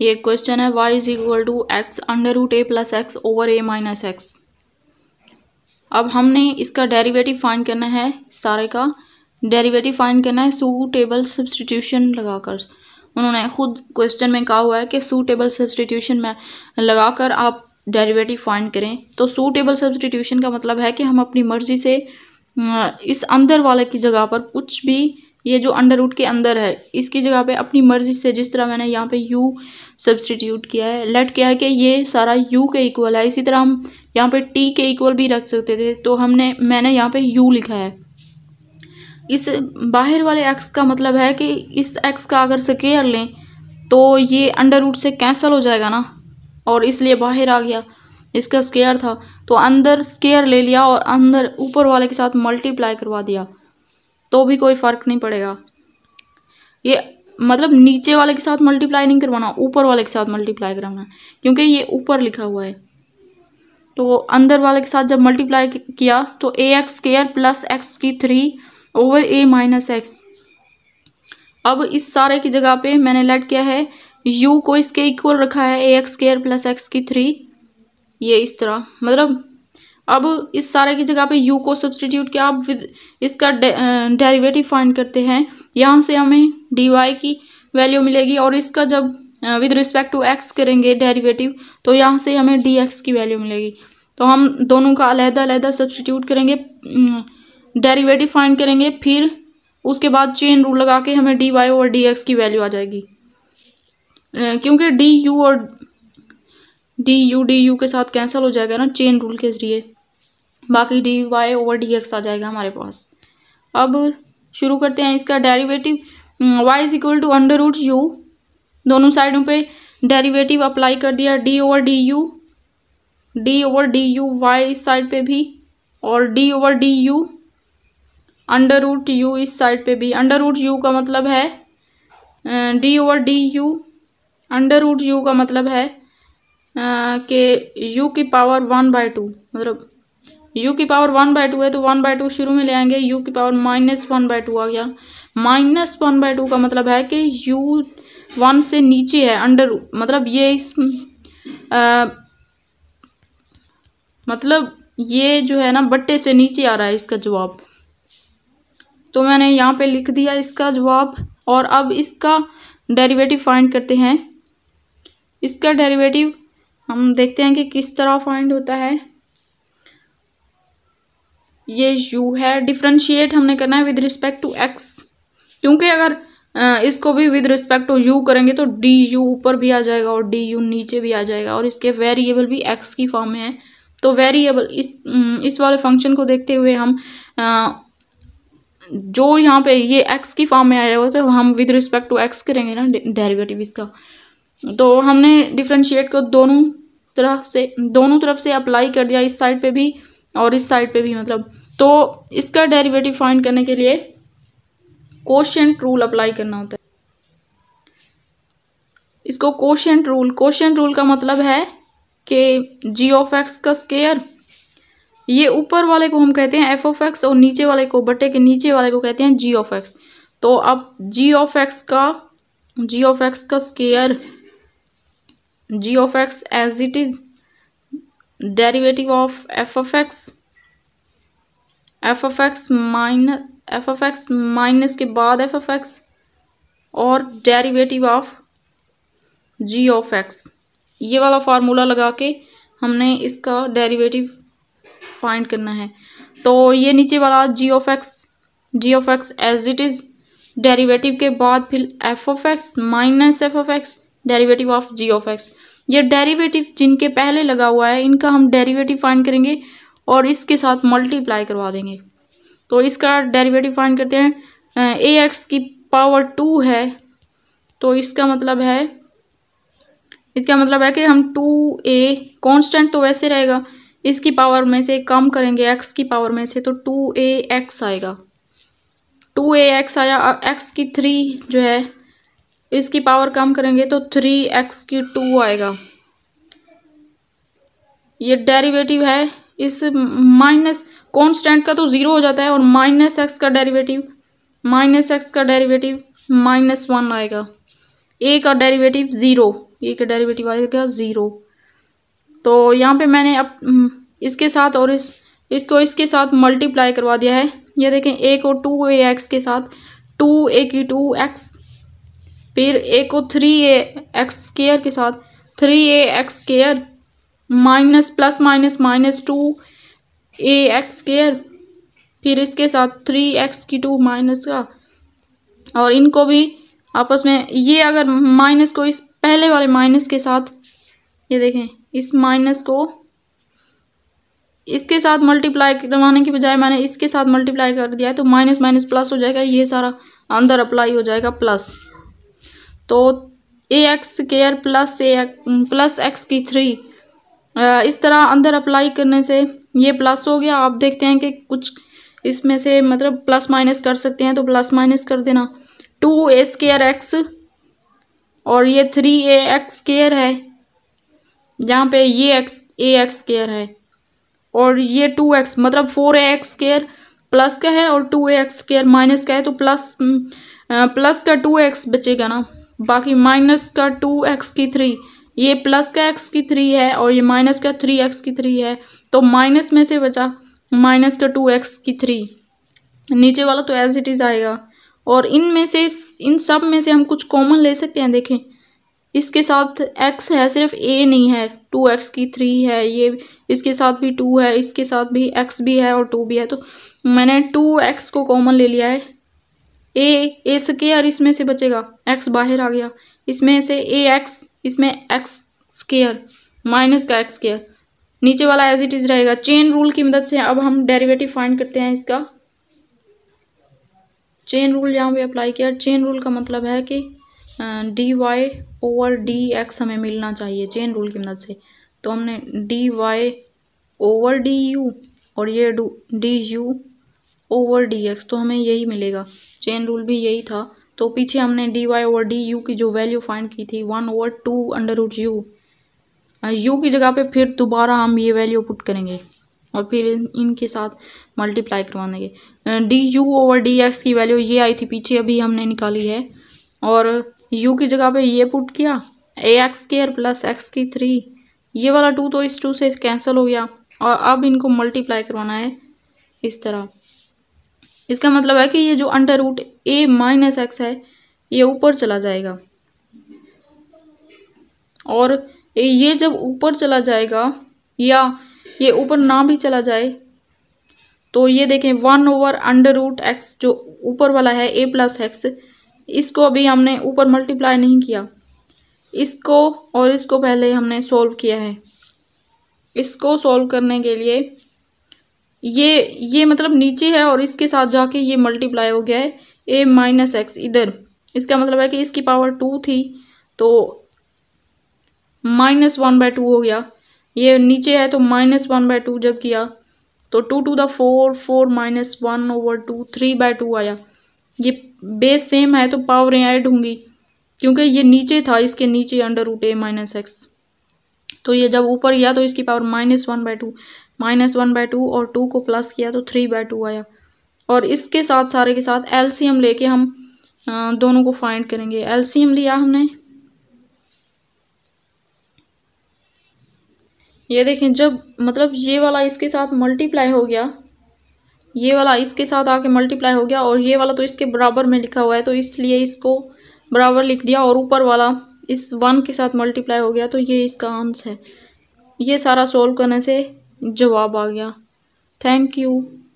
ये क्वेश्चन है y is equal to x under root a plus x over a minus x अब हमने इसका डेरिवेटिव फाइंड करना है सारे का डेरिवेटिव फाइंड करना है सूटेबल सब्सटीट्यूशन लगाकर उन्होंने खुद क्वेश्चन में कहा हुआ है कि सूटेबल सब्सटीट्यूशन में लगाकर आप डेरिवेटिव फाइंड करें तो सूटेबल सब्सटीट्यूशन का मतलब है कि हम अपनी मर्जी से इस अंदर वाले की जगह पर कुछ भी ये जो अंडर रूट के अंदर है इसकी जगह पे अपनी मर्जी से जिस तरह मैंने यहाँ पे यू सब्सटीट्यूट किया है लेट क्या है कि ये सारा यू के इक्वल है इसी तरह हम यहाँ पे टी के इक्वल भी रख सकते थे तो हमने मैंने यहाँ पे यू लिखा है इस बाहर वाले एक्स का मतलब है कि इस एक्स का अगर स्केयर लें तो ये अंडर रूट से कैंसल हो जाएगा ना और इसलिए बाहर आ गया इसका स्केयर था तो अंदर स्केयर ले लिया और अंदर ऊपर वाले के साथ मल्टीप्लाई करवा दिया तो भी कोई फ़र्क नहीं पड़ेगा ये मतलब नीचे वाले के साथ मल्टीप्लाई नहीं करवाना ऊपर वाले के साथ मल्टीप्लाई करवाना क्योंकि ये ऊपर लिखा हुआ है तो अंदर वाले के साथ जब मल्टीप्लाई किया तो a x square plus x की three over a minus x अब इस सारे की जगह पे मैंने लेट किया है यू को इसके इक्वल रखा है a x square plus x की थ्री ये इस तरह मतलब अब इस सारे की जगह पे यू को सब्सटीट्यूट किया अब विद इसका डेरिवेटिव फाइंड करते हैं यहाँ से हमें डी वाई की वैल्यू मिलेगी और इसका जब विद रिस्पेक्ट टू एक्स करेंगे डेरिवेटिव तो यहाँ से हमें डी एक्स की वैल्यू मिलेगी तो हम दोनों का अलहदा अलहदा सब्सटीट्यूट करेंगे डेरिवेटिव फाइंड करेंगे फिर उसके बाद चेन रूल लगा के हमें डी वाई और डी एक्स की वैल्यू आ जाएगी क्योंकि डी यू और डी यू डी यू के साथ कैंसिल हो जाएगा ना चेन रूल के जरिए बाकी d y over d x आ जाएगा हमारे पास अब शुरू करते हैं इसका derivative y is equal to under root u दोनों साइडों पे डेरिवेटिव अप्लाई कर दिया d over d u d over d u y इस साइड पे भी और d over d u under root u इस साइड पे भी अंडर रूट यू का मतलब है d over d u under root u का मतलब है कि यू की पावर वन बाय टू मतलब यू की पावर वन बाय टू है तो वन बाय टू शुरू में ले आएंगे यू की power minus one by two आ गया माइनस वन बाय टू का मतलब है कि यू वन से नीचे है अंडर मतलब ये इस आ, मतलब ये जो है ना बट्टे से नीचे आ रहा है इसका जवाब तो मैंने यहाँ पे लिख दिया इसका जवाब और अब इसका डेरिवेटिव फाइंड करते हैं इसका डेरिवेटिव हम देखते हैं कि किस तरह फाइंड होता है ये यू है डिफ्रेंशिएट हमने करना है विद रिस्पेक्ट टू एक्स क्योंकि अगर इसको भी विद रिस्पेक्ट टू यू करेंगे तो डी यू ऊपर भी आ जाएगा और डी यू नीचे भी आ जाएगा और इसके वेरिएबल भी एक्स की फॉर्म में है तो वेरिएबल इस इस वाले फंक्शन को देखते हुए हम जो यहाँ पे ये एक्स की फॉर्म में आया हुआ तो हम विद रिस्पेक्ट टू एक्स करेंगे ना डेरिवेटिव इसका तो हमने डिफ्रेंशिएट को दोनों तरफ से दोनों तरफ से अप्लाई कर दिया इस साइड पे भी और इस साइड पे भी मतलब तो इसका डेरिवेटिव फाइंड करने के लिए कोशेंट रूल अप्लाई करना होता है इसको कोशेंट रूल कोशेंट रूल का मतलब है कि जी ऑफ एक्स का स्केयर ये ऊपर वाले को हम कहते हैं एफ ऑफ एक्स और नीचे वाले को बटे के नीचे वाले को कहते हैं जी ऑफ एक्स तो अब जी ऑफ एक्स का जी ऑफ एक्स का square g of x as it is derivative of f of x f of x minus f of x minus के बाद एफ ऑफ एक्स और derivative of g of x ये वाला formula लगा के हमने इसका डेरिवेटिव फाइंड करना है तो ये नीचे वाला g of x g of x as it is derivative के बाद फिर f of x minus f of x derivative of g of x ये डेरिवेटिव जिनके पहले लगा हुआ है इनका हम डेरिवेटिव फाइंड करेंगे और इसके साथ मल्टीप्लाई करवा देंगे तो इसका डेरिवेटिव फाइंड करते हैं ए एक्स की पावर टू है तो इसका मतलब है इसका मतलब है कि हम टू ए कॉन्स्टेंट तो वैसे रहेगा इसकी पावर में से कम करेंगे एक्स की पावर में से तो टू ए एक्स आएगा टू ए एक्स आया एक्स की थ्री जो है इसकी पावर कम करेंगे तो थ्री एक्स की टू आएगा ये डेरिवेटिव है इस माइनस कॉन्स्टेंट का तो ज़ीरो हो जाता है और माइनस एक्स का डेरिवेटिव माइनस एक्स का डेरिवेटिव माइनस वन आएगा ए का डेरिवेटिव ज़ीरो ए का डेरिवेटिव आएगा ज़ीरो तो यहाँ पे मैंने अब हम्म, इसके साथ और इस इसको इसके साथ मल्टीप्लाई करवा दिया है ये देखें ए को टू ए एक्स के साथ टू ए की टू एक्स फिर ए को थ्री ए एक्स स्केयर के साथ three a x square minus plus minus minus two a x square फिर इसके साथ थ्री एक्स की टू माइनस का और इनको भी आपस में ये अगर माइनस को इस पहले वाले माइनस के साथ ये देखें इस माइनस को इसके साथ मल्टीप्लाई करवाने के बजाय मैंने इसके साथ मल्टीप्लाई कर दिया है तो माइनस माइनस प्लस हो जाएगा ये सारा अंदर अप्लाई हो जाएगा प्लस तो a x square plus a plus x की थ्री इस तरह अंदर अप्लाई करने से ये प्लस हो गया आप देखते हैं कि कुछ इसमें से मतलब प्लस माइनस कर सकते हैं तो प्लस माइनस कर देना टू ए स्केयर एक्स और ये थ्री ए एक्स केयर है जहाँ पे ये एक्स ए एक्स केयर है और ये टू एक्स मतलब four a x square plus का है और two a x square minus का है तो प्लस प्लस mm, का टू एक्स बचेगा ना बाकी माइनस का टू एक्स की थ्री ये प्लस का एक्स की थ्री है और ये माइनस का थ्री एक्स की थ्री है तो माइनस में से बचा माइनस का टू एक्स की थ्री नीचे वाला तो एज इट इज़ आएगा और इन में से इन सब में से हम कुछ कॉमन ले सकते हैं देखें इसके साथ एक्स है सिर्फ ए नहीं है टू एक्स की थ्री है ये इसके साथ भी टू है इसके साथ भी एक्स भी है और टू भी है तो मैंने टू एक्स को कॉमन ले लिया है ए ए स्केयर इसमें से बचेगा एक्स बाहर आ गया इसमें से ए एक्स इसमें एक्स स्केयर माइनस का एक्स स्केयर नीचे वाला एज इट इज रहेगा चेन रूल की मदद से अब हम डेरिवेटिव फाइंड करते हैं इसका चेन रूल यहाँ पे अप्लाई किया चेन रूल का मतलब है कि d y over d x हमें मिलना चाहिए चेन रूल की मदद से तो हमने d y over d u और ये d u over d x तो हमें यही मिलेगा चेन रूल भी यही था तो पीछे हमने d y over d u की जो वैल्यू फाइंड की थी one over two under root u u की जगह पे फिर दोबारा हम ये वैल्यू पुट करेंगे और फिर इनके साथ मल्टीप्लाई करवा देंगे d u over d x की वैल्यू ये आई थी पीछे अभी हमने निकाली है और यू की जगह पे ये पुट किया a x square plus x की थ्री ये वाला टू तो इस टू से कैंसिल हो गया और अब इनको मल्टीप्लाई करवाना है इस तरह इसका मतलब है कि ये जो under root a minus x है ये ऊपर चला जाएगा और ये जब ऊपर चला जाएगा या ये ऊपर ना भी चला जाए तो ये देखें one over under root x जो ऊपर वाला है ए प्लस एक्स इसको अभी हमने ऊपर मल्टीप्लाई नहीं किया इसको और इसको पहले हमने सॉल्व किया है इसको सॉल्व करने के लिए ये ये मतलब नीचे है और इसके साथ जाके ये मल्टीप्लाई हो गया है ए माइनस एक्स इधर इसका मतलब है कि इसकी पावर टू थी तो माइनस वन बाय टू हो गया ये नीचे है तो माइनस वन बाय टू जब किया तो two to the four four minus one over two three by two आया ये बेस सेम है तो पावरें ऐड होंगी क्योंकि ये नीचे था इसके नीचे under root a minus x तो ये जब ऊपर गया तो इसकी power minus one by two minus one by two और टू को प्लस किया तो थ्री बाय टू आया और इसके साथ सारे के साथ एलसीएम लेके हम दोनों को फाइंड करेंगे एलसीएम लिया हमने ये देखें जब मतलब ये वाला इसके साथ मल्टीप्लाई हो गया ये वाला इसके साथ आके मल्टीप्लाई हो गया और ये वाला तो इसके बराबर में लिखा हुआ है तो इसलिए इसको बराबर लिख दिया और ऊपर वाला इस वन के साथ मल्टीप्लाई हो गया तो ये इसका आंसर है ये सारा सोल्व करने से जवाब आ गया थैंक यू